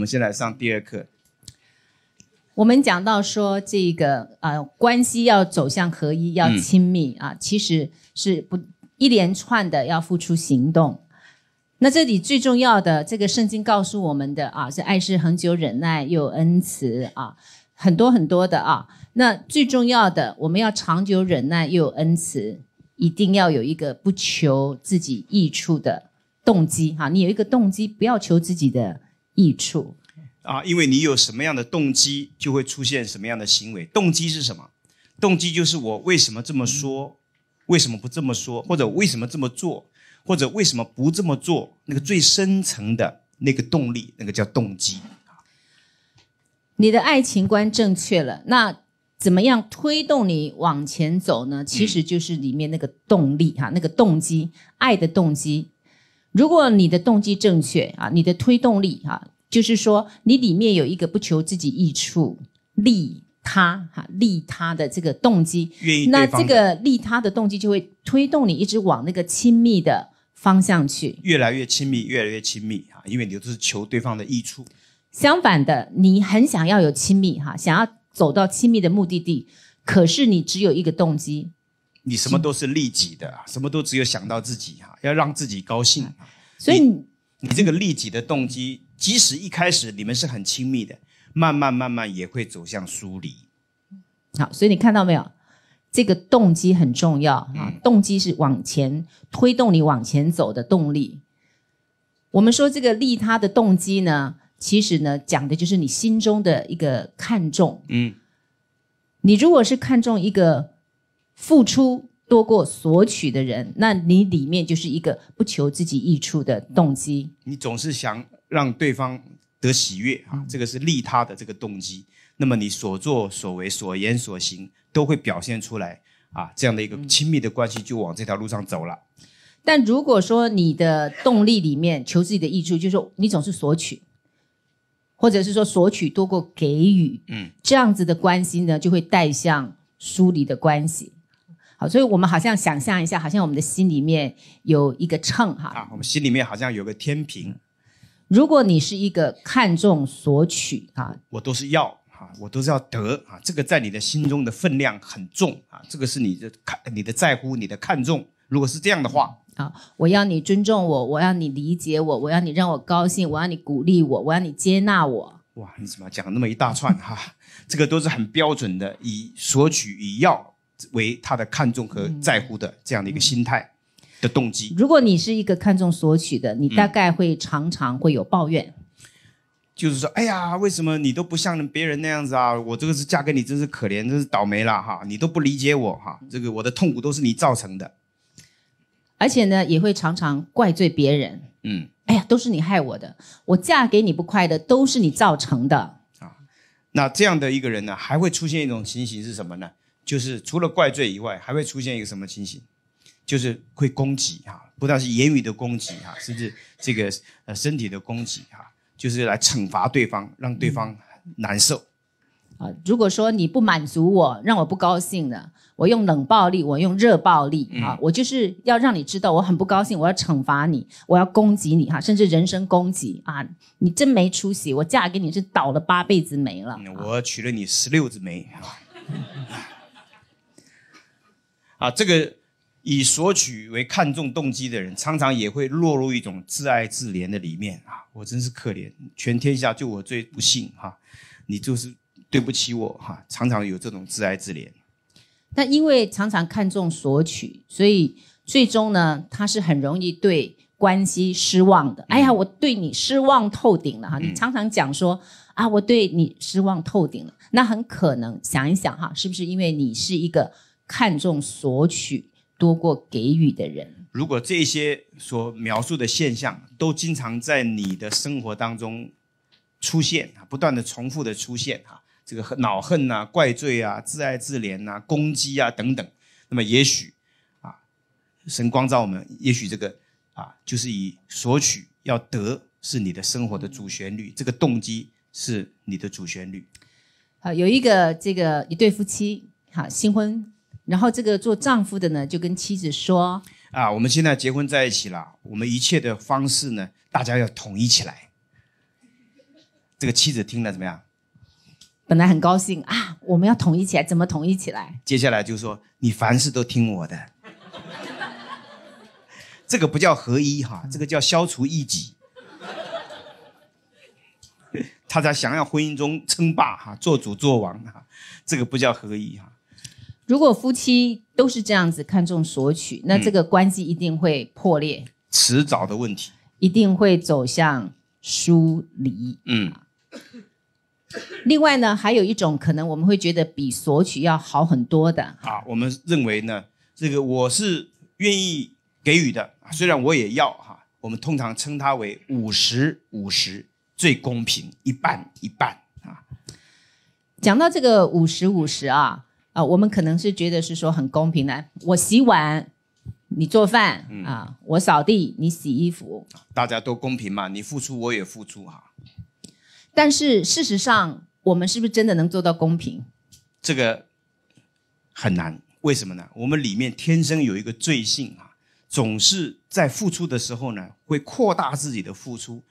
我们先来上第二课。我们讲到说这个呃，关系要走向合一，要亲密啊，其实是不一连串的，要付出行动。那这里最重要的，这个圣经告诉我们的啊，是爱是恒久忍耐又有恩慈啊，很多很多的啊。那最重要的，我们要长久忍耐又有恩慈，一定要有一个不求自己益处的动机哈。你有一个动机，不要求自己的。益处啊，因为你有什么样的动机，就会出现什么样的行为。动机是什么？动机就是我为什么这么说，为什么不这么说，或者为什么这么做，或者为什么不这么做？那个最深层的那个动力，那个叫动机。你的爱情观正确了，那怎么样推动你往前走呢？其实就是里面那个动力哈，那个动机，爱的动机。如果你的动机正确啊，你的推动力哈。就是说，你里面有一个不求自己益处、利他哈、利他的这个动机，那这个利他的动机就会推动你一直往那个亲密的方向去，越来越亲密，越来越亲密哈，因为你都是求对方的益处。相反的，你很想要有亲密哈，想要走到亲密的目的地，可是你只有一个动机，你什么都是利己的，什么都只有想到自己哈，要让自己高兴，所以你这个利己的动机。即使一开始你们是很亲密的，慢慢慢慢也会走向疏离。好，所以你看到没有？这个动机很重要啊，动机是往前推动你往前走的动力。我们说这个利他的动机呢，其实呢讲的就是你心中的一个看重。嗯，你如果是看重一个付出多过索取的人，那你里面就是一个不求自己益处的动机。你总是想。让对方得喜悦啊，这个是利他的这个动机。那么你所作所为、所言所行都会表现出来啊，这样的一个亲密的关系就往这条路上走了。但如果说你的动力里面求自己的益处，就是你总是索取，或者是说索取多过给予，嗯，这样子的关系呢，就会带向疏离的关系。好，所以我们好像想象一下，好像我们的心里面有一个秤哈，啊，我们心里面好像有个天平。如果你是一个看重索取啊，我都是要啊，我都是要得啊，这个在你的心中的分量很重啊，这个是你的看你的在乎你的看重。如果是这样的话啊，我要你尊重我，我要你理解我，我要你让我高兴，我要你鼓励我，我要你接纳我。哇，你怎么讲那么一大串哈？这个都是很标准的，以索取以要为他的看重和在乎的这样的一个心态。的动机，如果你是一个看重索取的，你大概会常常会有抱怨，就是说，哎呀，为什么你都不像别人那样子啊？我这个是嫁给你，真是可怜，真是倒霉了哈！你都不理解我哈，这个我的痛苦都是你造成的，而且呢，也会常常怪罪别人。嗯，哎呀，都是你害我的，我嫁给你不快乐，都是你造成的。啊，那这样的一个人呢，还会出现一种情形是什么呢？就是除了怪罪以外，还会出现一个什么情形？就是会攻击哈，不但是言语的攻击哈，甚至这个呃身体的攻击哈，就是来惩罚对方，让对方难受啊。如果说你不满足我，让我不高兴的，我用冷暴力，我用热暴力啊，我就是要让你知道我很不高兴，我要惩罚你，我要攻击你哈，甚至人身攻击啊，你真没出息，我嫁给你是倒了八辈子霉了，我娶了你十六次霉啊，啊这个。以索取为看重动机的人，常常也会落入一种自爱自怜的里面啊！我真是可怜，全天下就我最不幸哈！你就是对不起我哈！常常有这种自爱自怜。那因为常常看重索取，所以最终呢，他是很容易对关系失望的。哎呀，我对你失望透顶了哈！你常常讲说啊，我对你失望透顶了。那很可能想一想哈，是不是因为你是一个看重索取？多过给予的人。如果这些所描述的现象都经常在你的生活当中出现啊，不断的重复的出现啊，这个恼恨啊、怪罪啊、自爱自怜啊、攻击啊等等，那么也许啊，神光照我们，也许这个啊，就是以索取要得是你的生活的主旋律，这个动机是你的主旋律。好，有一个这个一对夫妻，哈，新婚。然后这个做丈夫的呢，就跟妻子说：“啊，我们现在结婚在一起了，我们一切的方式呢，大家要统一起来。”这个妻子听了怎么样？本来很高兴啊，我们要统一起来，怎么统一起来？接下来就说，你凡事都听我的。这个不叫合一哈，这个叫消除异己。他在想要婚姻中称霸哈，做主做王哈，这个不叫合一哈。如果夫妻都是这样子看重索取，那这个关系一定会破裂，迟早的问题，一定会走向疏离。嗯。另外呢，还有一种可能，我们会觉得比索取要好很多的。啊，我们认为呢，这个我是愿意给予的，虽然我也要哈。我们通常称它为五十五十，最公平，一半一半啊。讲到这个五十五十啊。啊，我们可能是觉得是说很公平的，我洗碗，你做饭啊；我扫地，你洗衣服，大家都公平嘛？你付出，我也付出哈。但是事实上，我们是不是真的能做到公平？这个很难，为什么呢？我们里面天生有一个罪性啊，总是在付出的时候呢，会扩大自己的付出，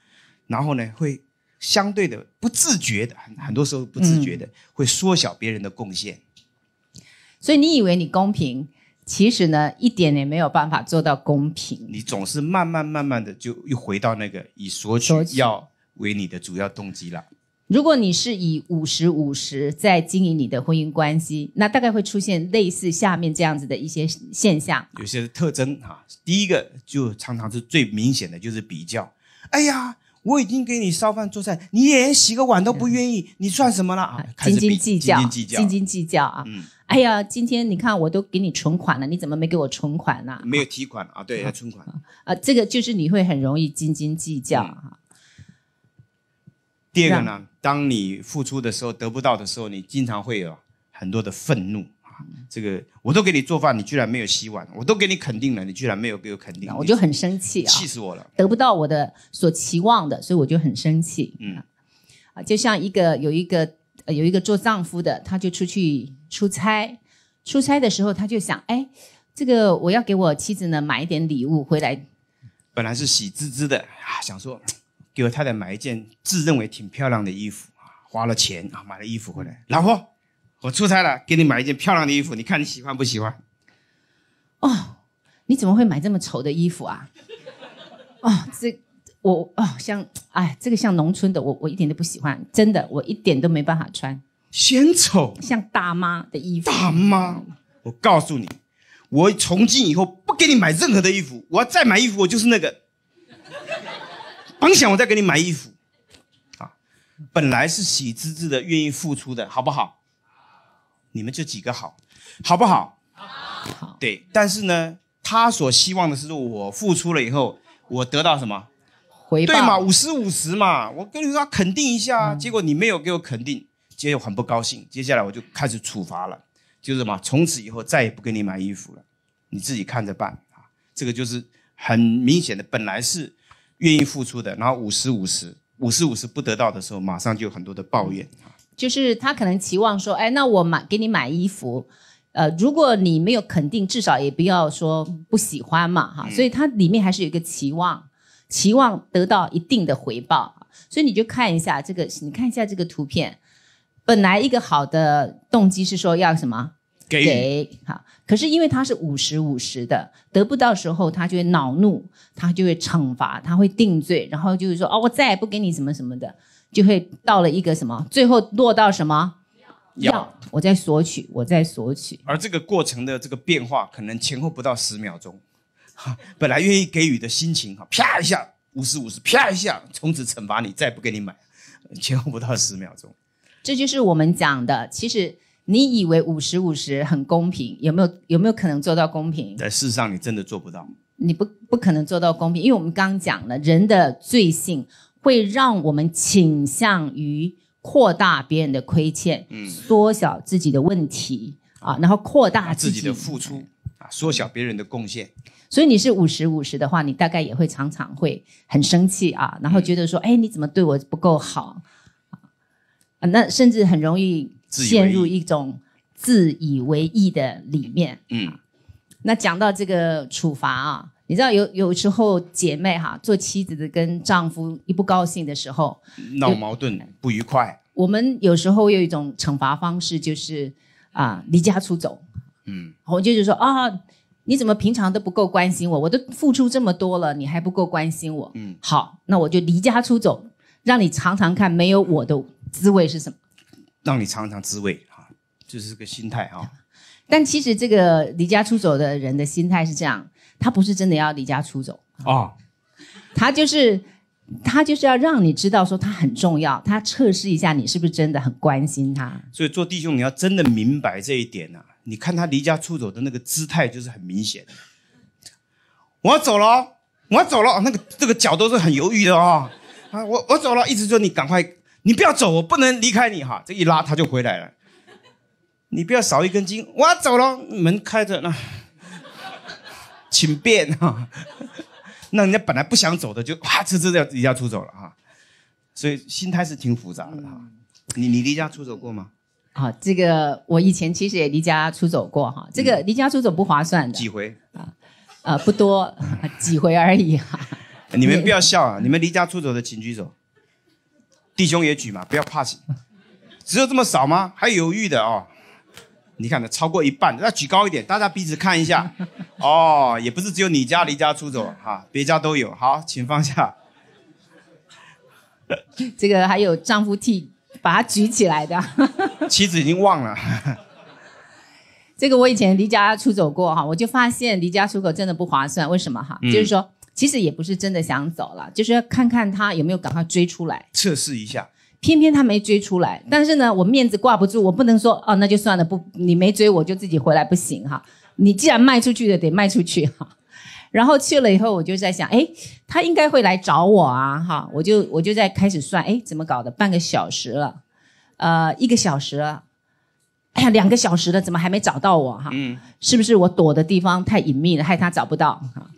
然后呢，会相对的不自觉的，很很多时候不自觉的会缩小别人的贡献。所以你以为你公平，其实呢一点也没有办法做到公平。你总是慢慢慢慢的就又回到那个以索取要为你的主要动机了。如果你是以五十五十在经营你的婚姻关系，那大概会出现类似下面这样子的一些现象。有些特征啊，第一个就常常是最明显的就是比较，哎呀。我已经给你烧饭做菜，你连洗个碗都不愿意，你算什么了斤斤斤计较，斤斤计较啊！哎呀，今天你看我都给你存款了，你怎么没给我存款呢？没有提款啊，对，要存款啊。这个就是你会很容易斤斤计较第二个呢，当你付出的时候得不到的时候，你经常会有很多的愤怒。这个我都给你做饭，你居然没有洗碗；我都给你肯定了，你居然没有给我肯定。我就很生气啊，气死我了！得不到我的所期望的，所以我就很生气。嗯，啊，就像一个有一个有一个做丈夫的，他就出去出差，出差的时候他就想，哎，这个我要给我妻子呢买一点礼物回来。本来是喜滋滋的啊，想说 给我太太买一件自认为挺漂亮的衣服啊，花了钱啊，买了衣服回来，老婆。我出差了，给你买一件漂亮的衣服，你看你喜欢不喜欢？哦，你怎么会买这么丑的衣服啊？哦，这我哦，像哎，这个像农村的，我我一点都不喜欢，真的，我一点都没办法穿，嫌丑，像大妈的衣服。大妈，我告诉你，我从今以后不给你买任何的衣服，我要再买衣服，我就是那个。甭想我再给你买衣服，啊，本来是喜滋滋的，愿意付出的，好不好？你们这几个好，好不好？好，对。但是呢，他所希望的是，我付出了以后，我得到什么？回报对嘛？五十五十嘛。我跟你说，肯定一下。结果你没有给我肯定，结果很不高兴。接下来我就开始处罚了，就是嘛，从此以后再也不给你买衣服了，你自己看着办啊。这个就是很明显的，本来是愿意付出的，然后五十五十，五十五十不得到的时候，马上就有很多的抱怨。就是他可能期望说，哎，那我买给你买衣服，呃，如果你没有肯定，至少也不要说不喜欢嘛，哈。所以他里面还是有一个期望，期望得到一定的回报。所以你就看一下这个，你看一下这个图片，本来一个好的动机是说要什么给哈，可是因为他是五十五十的，得不到时候他就会恼怒，他就会惩罚，他会定罪，然后就是说哦，我再也不给你什么什么的。就会到了一个什么，最后落到什么，要我再索取，我再索取。而这个过程的这个变化，可能前后不到十秒钟。哈，本来愿意给予的心情，哈，啪一下，五十五十，啪一下，从此惩罚你，再不给你买。前后不到十秒钟。这就是我们讲的，其实你以为五十五十很公平，有没有有没有可能做到公平？但事实上，你真的做不到。你不不可能做到公平，因为我们刚讲了人的罪性。会让我们倾向于扩大别人的亏欠，嗯，缩小自己的问题啊，然后扩大自己的付出，啊，缩小别人的贡献。所以你是五十五十的话，你大概也会常常会很生气啊，然后觉得说，哎，你怎么对我不够好？啊，那甚至很容易陷入一种自以为意的里面。嗯，那讲到这个处罚啊。你知道有有时候姐妹哈，做妻子的跟丈夫一不高兴的时候，闹矛盾不愉快。我们有时候有一种惩罚方式，就是啊，离家出走。嗯，我就是说啊，你怎么平常都不够关心我，我都付出这么多了，你还不够关心我？嗯，好，那我就离家出走，让你尝尝看没有我的滋味是什么。让你尝尝滋味啊，就是个心态哈。但其实这个离家出走的人的心态是这样。他不是真的要离家出走啊，他就是他就是要让你知道说他很重要，他测试一下你是不是真的很关心他。所以做弟兄你要真的明白这一点呐，你看他离家出走的那个姿态就是很明显的，我要走了，我要走了，那个这个脚都是很犹豫的啊，啊我我走了，一直说你赶快，你不要走，我不能离开你哈，这一拉他就回来了，你不要少一根筋，我要走了，门开着那。请便哈，那人家本来不想走的，就哇，这这要离家出走了哈，所以心态是挺复杂的哈。你你离家出走过吗？啊，这个我以前其实也离家出走过哈。这个离家出走不划算的。几回啊？啊，不多几回而已哈。你们不要笑啊！你们离家出走的请举手，弟兄也举嘛，不要怕死。只有这么少吗？还犹豫的哦？你看的超过一半那举高一点，大家彼此看一下。哦，也不是只有你家离家出走哈，别家都有。好，请放下。这个还有丈夫替把他举起来的，妻子已经忘了。这个我以前离家出走过哈，我就发现离家出走真的不划算。为什么哈？就是说，其实也不是真的想走了，就是要看看他有没有赶快追出来。测试一下。偏偏他没追出来，但是呢，我面子挂不住，我不能说哦，那就算了，不，你没追我就自己回来不行哈。你既然卖出去的得卖出去哈，然后去了以后我就在想，哎，他应该会来找我啊哈，我就我就在开始算，哎，怎么搞的？半个小时了，呃，一个小时了，哎呀，两个小时了，怎么还没找到我哈？嗯，是不是我躲的地方太隐秘了，害他找不到哈？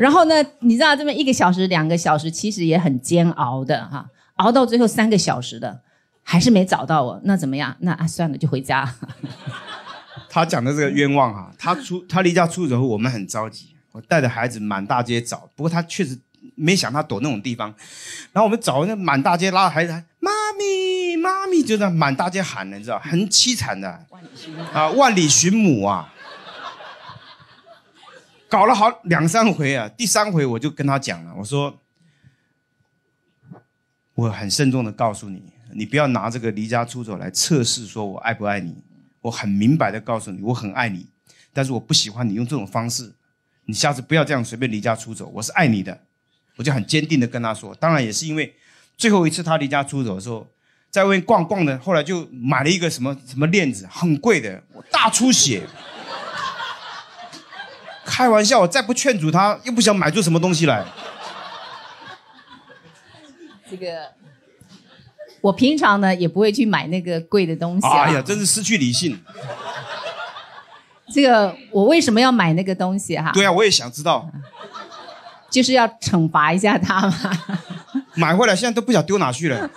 然后呢？你知道这么一个小时、两个小时，其实也很煎熬的哈。熬到最后三个小时的，还是没找到我。那怎么样？那啊，算了，就回家。他讲的这个冤枉啊，他出他离家出走，我们很着急。我带着孩子满大街找，不过他确实没想他躲那种地方。然后我们找那满大街拉孩子，妈咪妈咪就在满大街喊的，你知道，很凄惨的。啊，万里寻母啊。搞了好两三回啊，第三回我就跟他讲了，我说，我很慎重的告诉你，你不要拿这个离家出走来测试说我爱不爱你。我很明白的告诉你，我很爱你，但是我不喜欢你用这种方式。你下次不要这样随便离家出走，我是爱你的。我就很坚定的跟他说，当然也是因为最后一次他离家出走的时候，在外面逛逛的，后来就买了一个什么什么链子，很贵的，我大出血。开玩笑，我再不劝阻他，又不想买出什么东西来。这个，我平常呢也不会去买那个贵的东西。哎呀，真是失去理性。这个，我为什么要买那个东西哈？对啊，我也想知道，就是要惩罚一下他嘛。买回来现在都不想丢哪去了，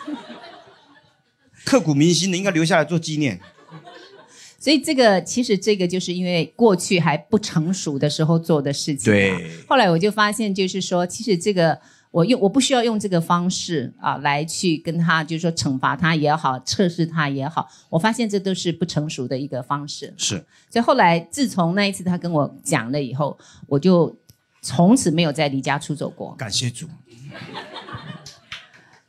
刻骨铭心的应该留下来做纪念。所以这个其实这个就是因为过去还不成熟的时候做的事情，对。后来我就发现，就是说，其实这个我用我不需要用这个方式啊，来去跟他就是说惩罚他也好，测试他也好，我发现这都是不成熟的一个方式。是。所以后来自从那一次他跟我讲了以后，我就从此没有再离家出走过。感谢主。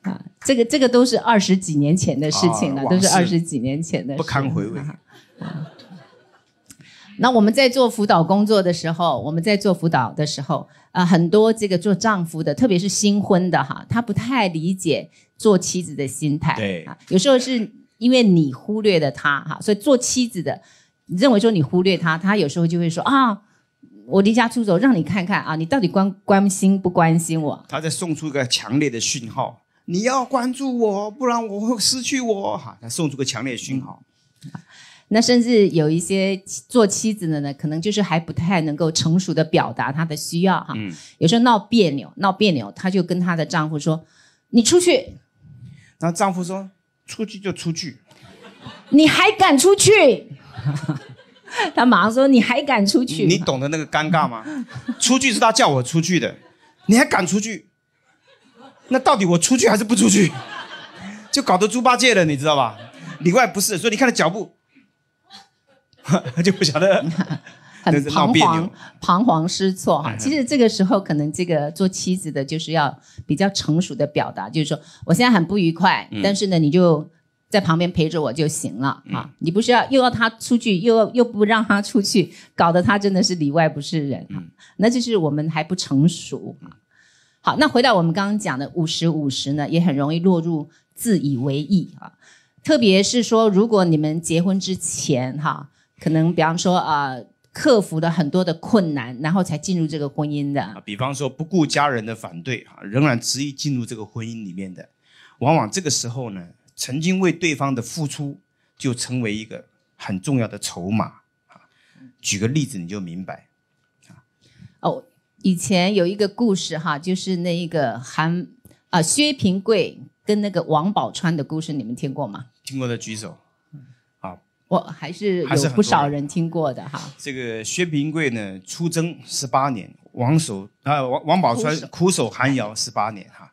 啊，这个这个都是二十几年前的事情了，都是二十几年前的事，不堪回味。那我们在做辅导工作的时候，我们在做辅导的时候，呃，很多这个做丈夫的，特别是新婚的哈，他不太理解做妻子的心态。对啊，有时候是因为你忽略了他哈，所以做妻子的，你认为说你忽略他，他有时候就会说啊，我离家出走，让你看看啊，你到底关关心不关心我？他在送出一个强烈的讯号，你要关注我，不然我会失去我哈。他送出个强烈讯号。那甚至有一些做妻子的呢，可能就是还不太能够成熟的表达她的需要哈。有时候闹别扭，闹别扭，她就跟她的丈夫说：“你出去。”然后丈夫说：“出去就出去。”你还敢出去？他马上说：“你还敢出去？”你懂得那个尴尬吗？出去是他叫我出去的，你还敢出去？那到底我出去还是不出去？就搞得猪八戒了，你知道吧？里外不是。所以你看他脚步。就不晓得，很彷徨，彷徨失措哈。其实这个时候，可能这个做妻子的，就是要比较成熟的表达，就是说，我现在很不愉快，但是呢，你就在旁边陪着我就行了啊。你不需要又要他出去，又要又不让他出去，搞得他真的是里外不是人啊。那就是我们还不成熟好，那回到我们刚刚讲的五十五十呢，也很容易落入自以为意啊。特别是说，如果你们结婚之前哈。可能比方说啊，克服了很多的困难，然后才进入这个婚姻的。比方说不顾家人的反对啊，仍然执意进入这个婚姻里面的，往往这个时候呢，曾经为对方的付出就成为一个很重要的筹码啊。举个例子你就明白啊。哦，以前有一个故事哈，就是那一个韩啊薛平贵跟那个王宝钏的故事，你们听过吗？听过的举手。我还是有不少人听过的哈。这个薛平贵呢，出征十八年，王守啊，王王宝钏苦守寒窑十八年哈，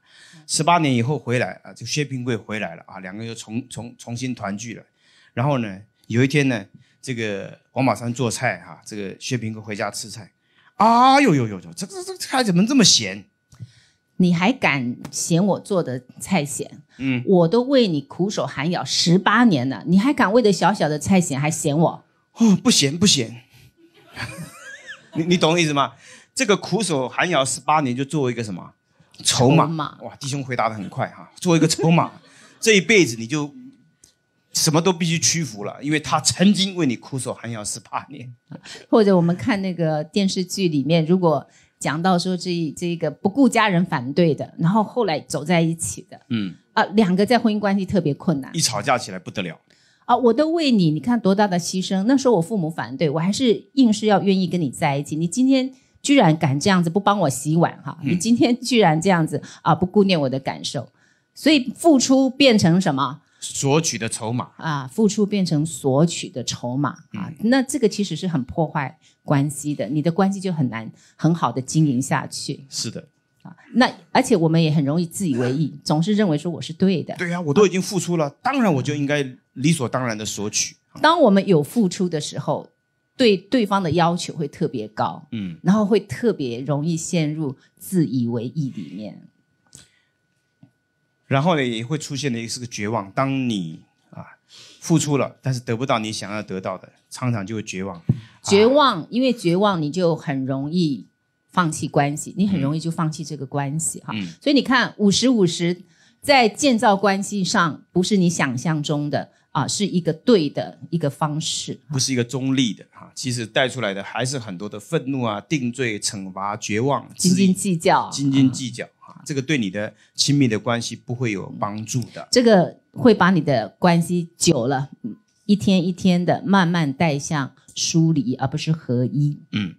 十八年以后回来啊，就薛平贵回来了啊，两个人又重重重新团聚了。然后呢，有一天呢，这个王宝钏做菜哈，这个薛平贵回家吃菜，啊呦呦呦，这这这菜怎么这么咸？你还敢嫌我做的菜咸？嗯，我都为你苦守寒窑十八年了，你还敢为了小小的菜咸还嫌我？哦，不咸不咸，你你懂我意思吗？这个苦守寒窑十八年就作为一个什么筹码？哇，弟兄回答的很快哈，为一个筹码，这一辈子你就什么都必须屈服了，因为他曾经为你苦守寒窑十八年。或者我们看那个电视剧里面，如果。讲到说这这个不顾家人反对的，然后后来走在一起的，嗯啊，两个在婚姻关系特别困难，一吵架起来不得了。啊，我都为你，你看多大的牺牲。那时候我父母反对我，还是硬是要愿意跟你在一起。你今天居然敢这样子不帮我洗碗哈！你今天居然这样子啊不顾念我的感受，所以付出变成什么？索取的筹码啊，付出变成索取的筹码啊，那这个其实是很破坏关系的，你的关系就很难很好的经营下去。是的，啊，那而且我们也很容易自以为意，总是认为说我是对的。对啊，我都已经付出了，当然我就应该理所当然的索取。当我们有付出的时候，对对方的要求会特别高，嗯，然后会特别容易陷入自以为意里面。然后呢，也会出现的一是个绝望。当你啊付出了，但是得不到你想要得到的，常常就会绝望。绝望，因为绝望你就很容易放弃关系，你很容易就放弃这个关系哈。所以你看，五十五十在建造关系上，不是你想象中的啊，是一个对的一个方式，不是一个中立的哈。其实带出来的还是很多的愤怒啊、定罪、惩罚、绝望、斤斤计较、斤斤计较。这个对你的亲密的关系不会有帮助的，这个会把你的关系久了，一天一天的慢慢带向疏离，而不是合一。嗯，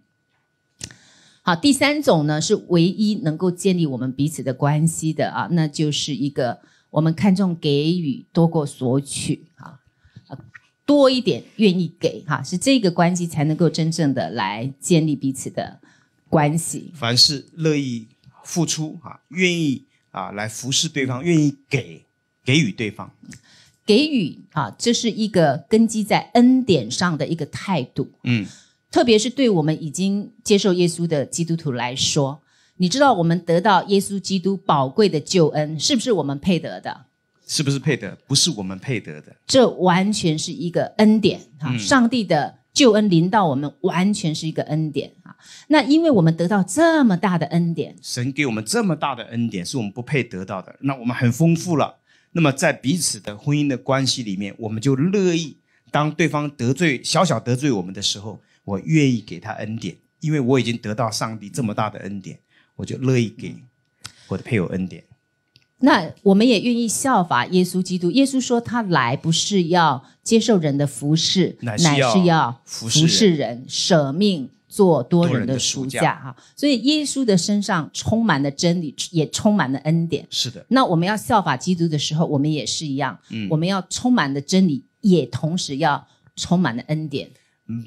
好，第三种呢是唯一能够建立我们彼此的关系的啊，那就是一个我们看重给予多过索取啊，多一点愿意给哈，是这个关系才能够真正的来建立彼此的关系。凡事乐意。付出啊，愿意啊，来服侍对方，愿意给给予对方，给予啊，这是一个根基在恩典上的一个态度。嗯，特别是对我们已经接受耶稣的基督徒来说，你知道我们得到耶稣基督宝贵的救恩，是不是我们配得的？是不是配得？不是我们配得的，这完全是一个恩典啊！上帝的救恩临到我们，完全是一个恩典。那因为我们得到这么大的恩典，神给我们这么大的恩典，是我们不配得到的。那我们很丰富了。那么在彼此的婚姻的关系里面，我们就乐意当对方得罪小小得罪我们的时候，我愿意给他恩典，因为我已经得到上帝这么大的恩典，我就乐意给我的配偶恩典。那我们也愿意效法耶稣基督。耶稣说，他来不是要接受人的服侍，乃是要服侍人，舍命。做多人的书架哈，所以耶稣的身上充满了真理，也充满了恩典。是的，那我们要效法基督的时候，我们也是一样。嗯，我们要充满了真理，也同时要充满了恩典。嗯，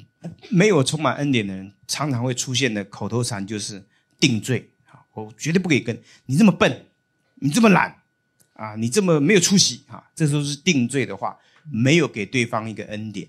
没有充满恩典的人，常常会出现的口头禅就是定罪啊！我绝对不可以跟你这么笨，你这么懒啊，你这么没有出息啊！这时候是定罪的话，没有给对方一个恩典。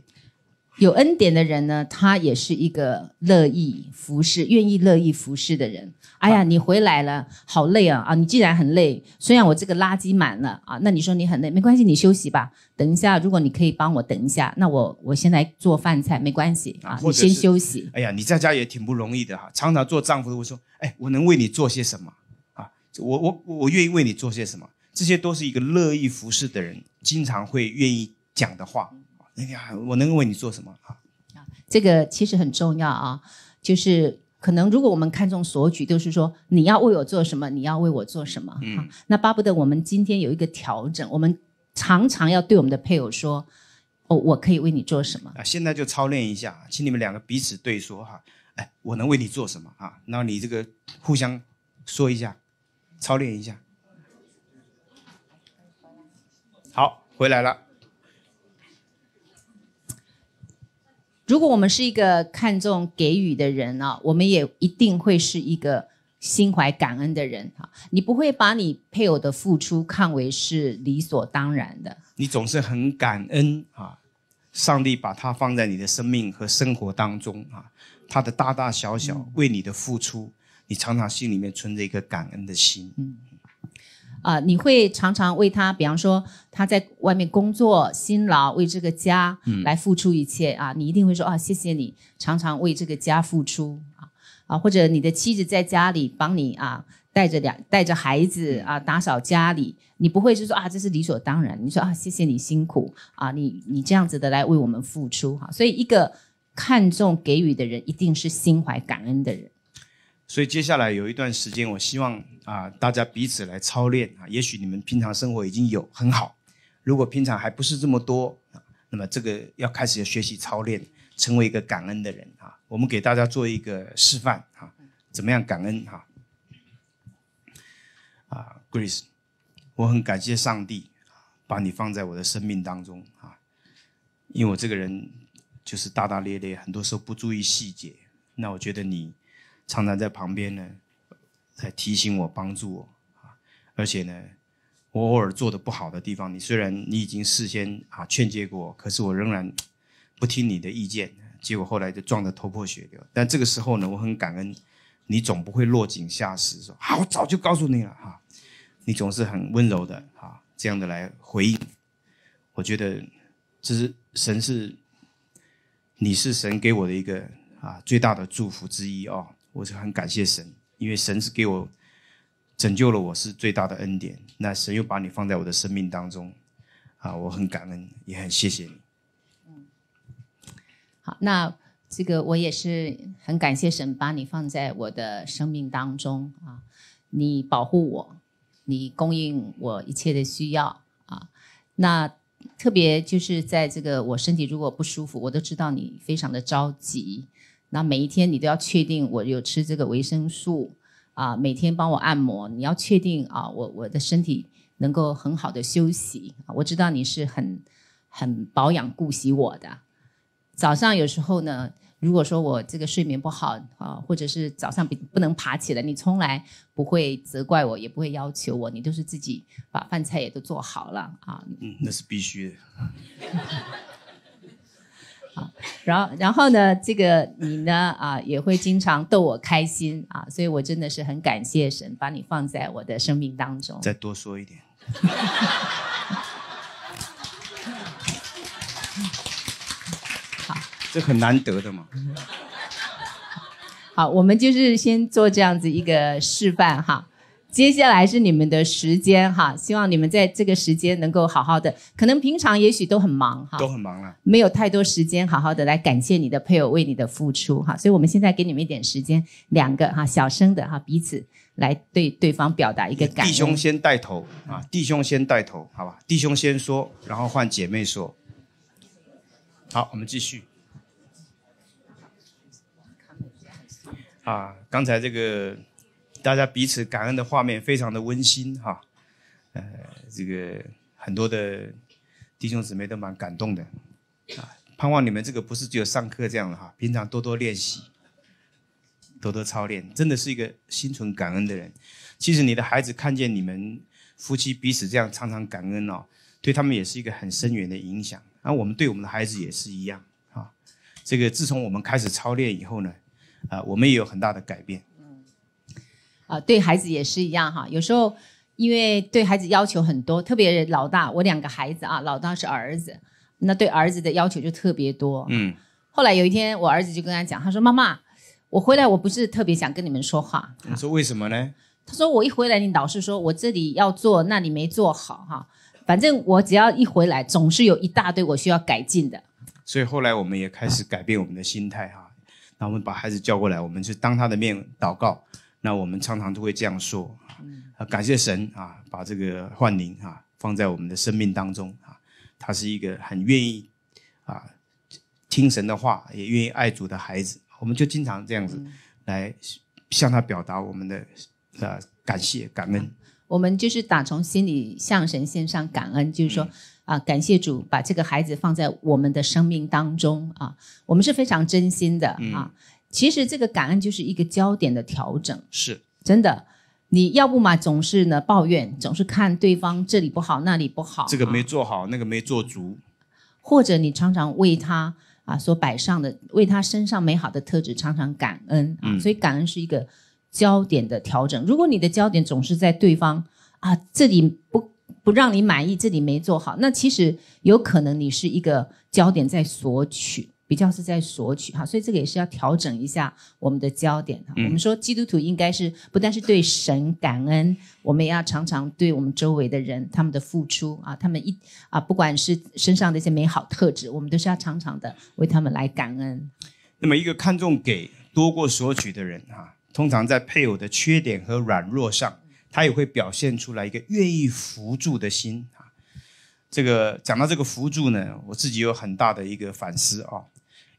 有恩典的人呢，他也是一个乐意服侍、愿意乐意服侍的人。哎呀，你回来了，好累啊！啊，你既然很累，虽然我这个垃圾满了啊，那你说你很累，没关系，你休息吧。等一下，如果你可以帮我等一下，那我我先来做饭菜，没关系啊，你先休息。哎呀，你在家也挺不容易的哈。常常做丈夫的会说，哎，我能为你做些什么啊？我我我愿意为你做些什么？这些都是一个乐意服侍的人经常会愿意讲的话。哎呀，我能为你做什么啊？这个其实很重要啊，就是可能如果我们看重索取，就是说你要为我做什么，你要为我做什么，嗯，那巴不得我们今天有一个调整，我们常常要对我们的配偶说，哦，我可以为你做什么？啊，现在就操练一下，请你们两个彼此对说哈，哎，我能为你做什么啊？那你这个互相说一下，操练一下，好，回来了。如果我们是一个看重给予的人呢，我们也一定会是一个心怀感恩的人哈。你不会把你配偶的付出看为是理所当然的，你总是很感恩啊。上帝把他放在你的生命和生活当中啊，他的大大小小为你的付出，你常常心里面存着一个感恩的心。嗯。啊，你会常常为他，比方说他在外面工作辛劳，为这个家来付出一切啊，你一定会说啊，谢谢你，常常为这个家付出啊啊，或者你的妻子在家里帮你啊，带着两带着孩子啊，打扫家里，你不会是说啊，这是理所当然，你说啊，谢谢你辛苦啊，你你这样子的来为我们付出哈，所以一个看重给予的人，一定是心怀感恩的人。所以接下来有一段时间，我希望啊，大家彼此来操练啊。也许你们平常生活已经有很好，如果平常还不是这么多啊，那么这个要开始学习操练，成为一个感恩的人啊。我们给大家做一个示范啊，怎么样感恩哈？啊，Grace，我很感谢上帝把你放在我的生命当中啊，因为我这个人就是大大咧咧，很多时候不注意细节，那我觉得你。常常在旁边呢，在提醒我、帮助我而且呢，我偶尔做的不好的地方，你虽然你已经事先啊劝诫过我，可是我仍然不听你的意见，结果后来就撞得头破血流。但这个时候呢，我很感恩，你总不会落井下石，说啊我早就告诉你了哈！你总是很温柔的啊这样的来回应，我觉得这是神是，你是神给我的一个啊最大的祝福之一哦。我是很感谢神，因为神是给我拯救了，我是最大的恩典。那神又把你放在我的生命当中，啊，我很感恩，也很谢谢你。嗯，好，那这个我也是很感谢神把你放在我的生命当中啊，你保护我，你供应我一切的需要啊。那特别就是在这个我身体如果不舒服，我都知道你非常的着急。那每一天你都要确定我有吃这个维生素啊，每天帮我按摩，你要确定啊，我我的身体能够很好的休息。我知道你是很很保养顾惜我的。早上有时候呢，如果说我这个睡眠不好啊，或者是早上不不能爬起来，你从来不会责怪我，也不会要求我，你都是自己把饭菜也都做好了啊。嗯，那是必须的。然后，然后呢？这个你呢？啊，也会经常逗我开心啊！所以我真的是很感谢神把你放在我的生命当中。再多说一点。这很难得的嘛。好，我们就是先做这样子一个示范哈。接下来是你们的时间哈，希望你们在这个时间能够好好的，可能平常也许都很忙哈，都很忙了，没有太多时间好好的来感谢你的配偶为你的付出哈，所以我们现在给你们一点时间，两个哈小声的哈彼此来对对方表达一个感谢。弟兄先带头啊，弟兄先带头，好吧，弟兄先说，然后换姐妹说。好，我们继续。啊，刚才这个。大家彼此感恩的画面非常的温馨哈，呃，这个很多的弟兄姊妹都蛮感动的啊，盼望你们这个不是只有上课这样的哈，平常多多练习，多多操练，真的是一个心存感恩的人。其实你的孩子看见你们夫妻彼此这样常常感恩哦，对他们也是一个很深远的影响。那我们对我们的孩子也是一样啊。这个自从我们开始操练以后呢，啊，我们也有很大的改变。啊，对孩子也是一样哈。有时候因为对孩子要求很多，特别老大。我两个孩子啊，老大是儿子，那对儿子的要求就特别多。嗯，后来有一天，我儿子就跟他讲，他说：“妈妈，我回来，我不是特别想跟你们说话。”你说为什么呢？他说：“我一回来，你老是说我这里要做，那里没做好哈。反正我只要一回来，总是有一大堆我需要改进的。”所以后来我们也开始改变我们的心态哈。那我们把孩子叫过来，我们就当他的面祷告。那我们常常都会这样说，啊，感谢神啊，把这个幻灵啊放在我们的生命当中啊，他是一个很愿意啊听神的话，也愿意爱主的孩子，我们就经常这样子来向他表达我们的啊感谢感恩。我们就是打从心里向神献上感恩，就是说啊，感谢主把这个孩子放在我们的生命当中啊，我们是非常真心的啊。其实这个感恩就是一个焦点的调整，是真的。你要不嘛，总是呢抱怨，总是看对方这里不好那里不好，这个没做好那个没做足，或者你常常为他啊所摆上的，为他身上美好的特质常常感恩啊，所以感恩是一个焦点的调整。如果你的焦点总是在对方啊这里不不让你满意，这里没做好，那其实有可能你是一个焦点在索取。比较是在索取哈，所以这个也是要调整一下我们的焦点我们说基督徒应该是不但是对神感恩，我们也要常常对我们周围的人他们的付出啊，他们一啊，不管是身上的一些美好特质，我们都是要常常的为他们来感恩。那么一个看重给多过索取的人啊，通常在配偶的缺点和软弱上，他也会表现出来一个愿意扶助的心啊。这个讲到这个扶助呢，我自己有很大的一个反思啊。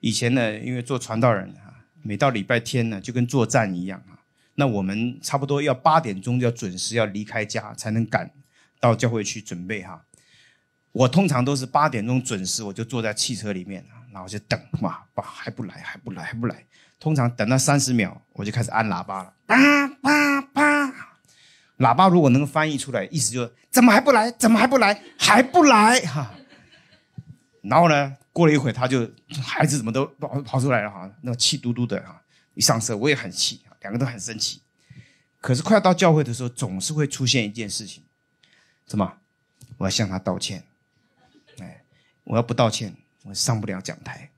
以前呢，因为做传道人啊，每到礼拜天呢，就跟作战一样啊。那我们差不多要八点钟要准时要离开家，才能赶到教会去准备哈。我通常都是八点钟准时，我就坐在汽车里面，然后就等嘛，不还不来还不来还不来。通常等到三十秒，我就开始按喇叭了，叭叭叭。喇叭如果能翻译出来，意思就是怎么还不来，怎么还不来，还不来哈。然后呢？过了一会，他就孩子怎么都跑跑出来了哈，那气嘟嘟的哈，一上车我也很气，两个都很生气。可是快要到教会的时候，总是会出现一件事情，怎么？我要向他道歉。哎，我要不道歉，我上不了讲台，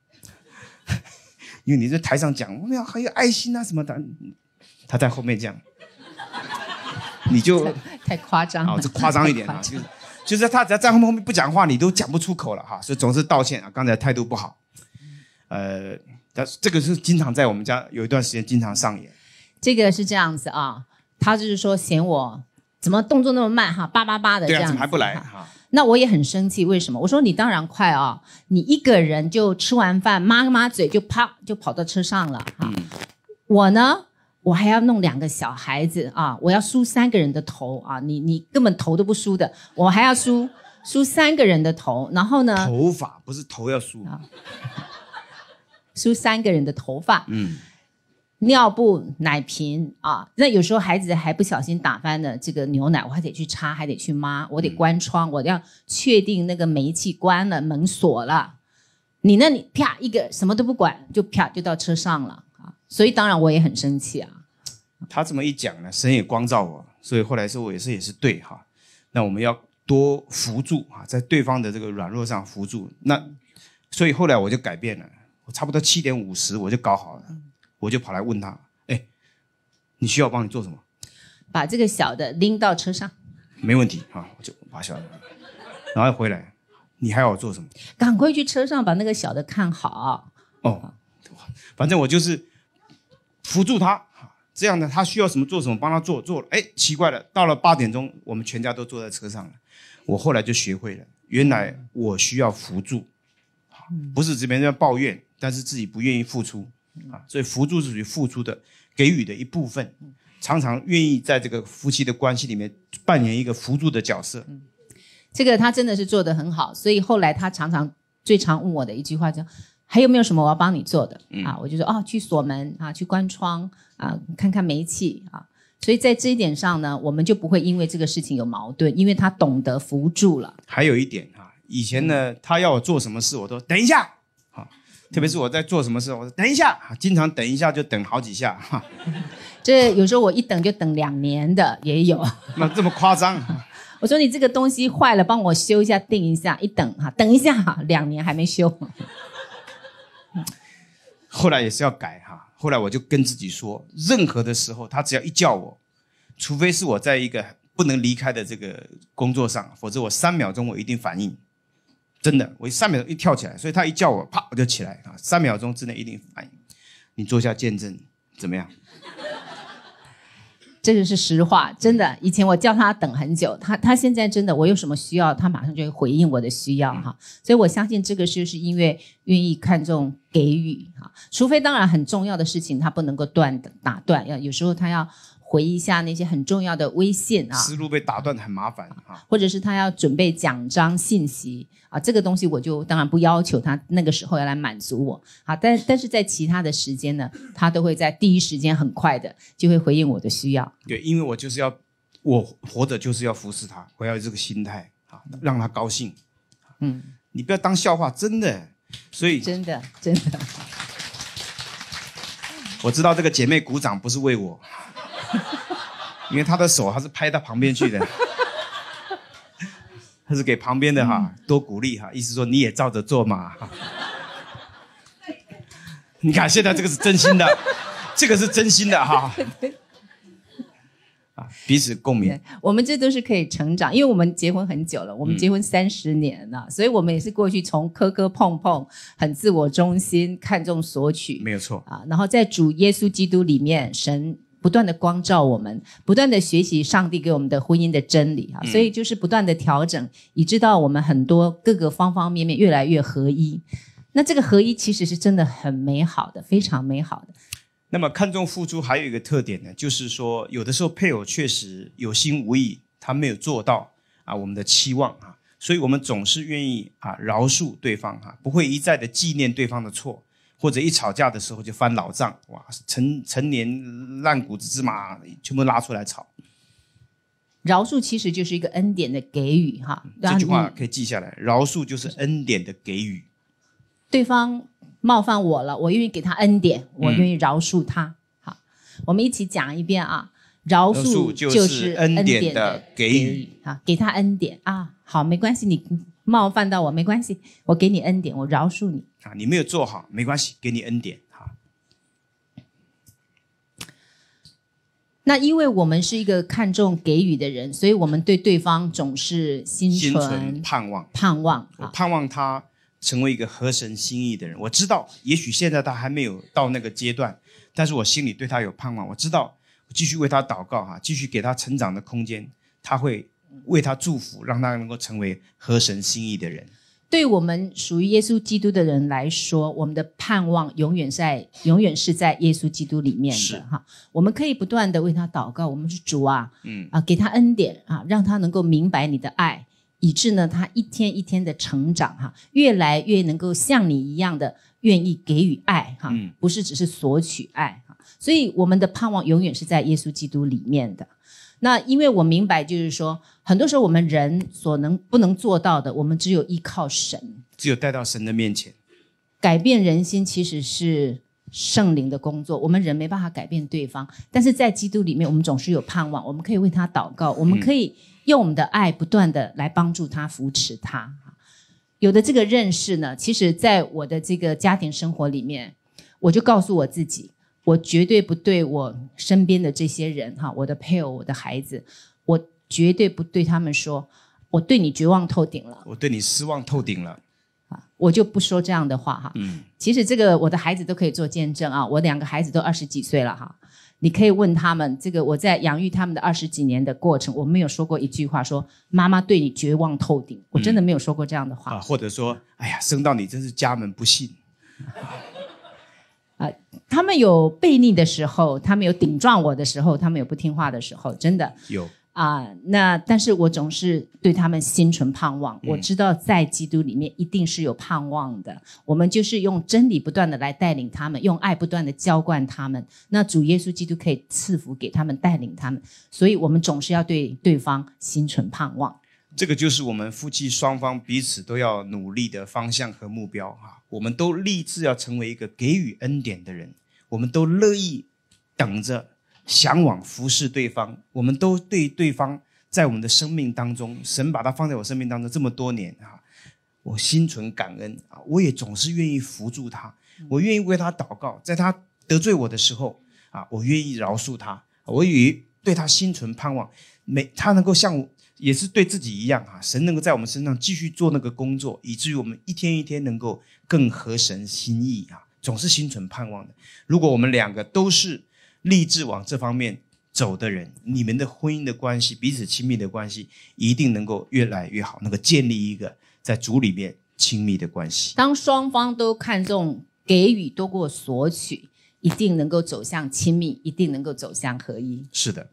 因为你在台上讲，我们要很有爱心啊什么的，他在后面讲，你就太夸张了，这夸张一点啊，就是他只要在后面不讲话，你都讲不出口了哈，所以总是道歉啊，刚才态度不好，呃，但这个是经常在我们家有一段时间经常上演。这个是这样子啊，他就是说嫌我怎么动作那么慢哈，叭叭叭的这样。对，怎么还不来哈？那我也很生气，为什么？我说你当然快啊，你一个人就吃完饭，抹个抹嘴就啪就跑到车上了哈。我呢？我还要弄两个小孩子啊！我要梳三个人的头啊！你你根本头都不梳的，我还要梳梳三个人的头。然后呢？头发不是头要梳啊，梳三个人的头发。嗯，尿布、奶瓶啊，那有时候孩子还不小心打翻了这个牛奶，我还得去擦，还得去抹，我得关窗，我要确定那个煤气关了，门锁了。你那里啪一个什么都不管，就啪就到车上了。所以当然我也很生气啊！他这么一讲呢，神也光照我，所以后来说我也是也是对哈。那我们要多扶住啊，在对方的这个软弱上扶住。那所以后来我就改变了，我差不多七点五十我就搞好了，我就跑来问他：“哎，你需要我帮你做什么？”把这个小的拎到车上。没问题哈，我就把小的，然后回来，你还要我做什么？赶快去车上把那个小的看好。哦，反正我就是。扶住他，这样呢，他需要什么做什么，帮他做做。哎，奇怪了，到了八点钟，我们全家都坐在车上了。我后来就学会了，原来我需要扶助，不是这边在抱怨，但是自己不愿意付出啊。所以扶助是属于付出的、给予的一部分，常常愿意在这个夫妻的关系里面扮演一个扶助的角色。这个他真的是做得很好，所以后来他常常最常问我的一句话叫。还有没有什么我要帮你做的？嗯啊，我就说哦，去锁门啊，去关窗啊，看看煤气啊。所以在这一点上呢，我们就不会因为这个事情有矛盾，因为他懂得扶住了。还有一点啊，以前呢，他要我做什么事，我都等一下啊。特别是我在做什么事，我说等一下，经常等一下就等好几下哈。这有时候我一等就等两年的也有。那这么夸张？我说你这个东西坏了，帮我修一下、定一下，一等啊，等一下哈，两年还没修。后来也是要改哈，后来我就跟自己说，任何的时候他只要一叫我，除非是我在一个不能离开的这个工作上，否则我三秒钟我一定反应，真的，我三秒钟一跳起来，所以他一叫我，啪我就起来啊，三秒钟之内一定反应，你做下见证怎么样？这个是实话，真的。以前我叫他等很久，他他现在真的，我有什么需要，他马上就会回应我的需要哈。所以，我相信这个就是因为愿意看重给予哈。除非当然很重要的事情，他不能够断打断，要有时候他要。回忆一下那些很重要的微信啊，思路被打断很麻烦啊，或者是他要准备奖章信息啊，这个东西我就当然不要求他那个时候要来满足我啊，但但是在其他的时间呢，他都会在第一时间很快的就会回应我的需要。对，因为我就是要我活着就是要服侍他，我要这个心态啊，让他高兴。嗯，你不要当笑话，真的。所以真的真的，我知道这个姐妹鼓掌不是为我。因为他的手他是拍到旁边去的，他是给旁边的哈多鼓励哈，意思说你也照着做嘛。你看现在这个是真心的，这个是真心的哈。啊，彼此共勉。我们这都是可以成长，因为我们结婚很久了，我们结婚三十年了，所以我们也是过去从磕磕碰碰、很自我中心、看重索取，没有错啊，然后在主耶稣基督里面，神。不断的光照我们，不断的学习上帝给我们的婚姻的真理啊，所以就是不断的调整，以致到我们很多各个方方面面越来越合一。那这个合一其实是真的很美好的，非常美好的。那么看重付出还有一个特点呢，就是说有的时候配偶确实有心无意，他没有做到啊我们的期望啊，所以我们总是愿意啊饶恕对方啊，不会一再的纪念对方的错。或者一吵架的时候就翻老账，哇，陈陈年烂谷子芝麻全部拉出来吵。饶恕其实就是一个恩典的给予，哈。这句话可以记下来，饶恕就是恩典的给予。对方冒犯我了，我愿意给他恩典，我愿意饶恕他。好，我们一起讲一遍啊，饶恕就是恩典的给予，好，给他恩典啊。好，没关系，你。冒犯到我没关系，我给你恩典，我饶恕你啊！你没有做好没关系，给你恩典哈。那因为我们是一个看重给予的人，所以我们对对方总是心存盼望，盼望啊，盼望他成为一个合神心意的人。我知道，也许现在他还没有到那个阶段，但是我心里对他有盼望。我知道，继续为他祷告哈，继续给他成长的空间，他会。为他祝福，让他能够成为合神心意的人。对我们属于耶稣基督的人来说，我们的盼望永远在，永远是在耶稣基督里面的哈。我们可以不断的为他祷告，我们是主啊，嗯啊，给他恩典啊，让他能够明白你的爱，以致呢，他一天一天的成长哈，越来越能够像你一样的愿意给予爱哈，不是只是索取爱哈。所以我们的盼望永远是在耶稣基督里面的。那因为我明白，就是说，很多时候我们人所能不能做到的，我们只有依靠神，只有带到神的面前，改变人心其实是圣灵的工作。我们人没办法改变对方，但是在基督里面，我们总是有盼望。我们可以为他祷告，我们可以用我们的爱不断的来帮助他、扶持他。有的这个认识呢，其实在我的这个家庭生活里面，我就告诉我自己。我绝对不对我身边的这些人哈，我的配偶、我的孩子，我绝对不对他们说，我对你绝望透顶了。我对你失望透顶了。我就不说这样的话哈。嗯。其实这个我的孩子都可以做见证啊，我两个孩子都二十几岁了哈。你可以问他们，这个我在养育他们的二十几年的过程，我没有说过一句话说妈妈对你绝望透顶，我真的没有说过这样的话。啊，或者说，哎呀，生到你真是家门不幸。啊，他们有悖逆的时候，他们有顶撞我的时候，他们有不听话的时候，真的有啊。那但是我总是对他们心存盼望。我知道在基督里面一定是有盼望的。我们就是用真理不断的来带领他们，用爱不断的浇灌他们。那主耶稣基督可以赐福给他们，带领他们。所以我们总是要对对方心存盼望。这个就是我们夫妻双方彼此都要努力的方向和目标哈。我们都立志要成为一个给予恩典的人，我们都乐意等着、向往服侍对方。我们都对对方在我们的生命当中，神把他放在我生命当中这么多年啊，我心存感恩啊，我也总是愿意扶助他，我愿意为他祷告，在他得罪我的时候啊，我愿意饶恕他，我与对他心存盼望，每他能够向我。也是对自己一样哈，神能够在我们身上继续做那个工作，以至于我们一天一天能够更合神心意啊，总是心存盼望的。如果我们两个都是立志往这方面走的人，你们的婚姻的关系、彼此亲密的关系，一定能够越来越好，能够建立一个在主里面亲密的关系。当双方都看重给予多过索取，一定能够走向亲密，一定能够走向合一。是的。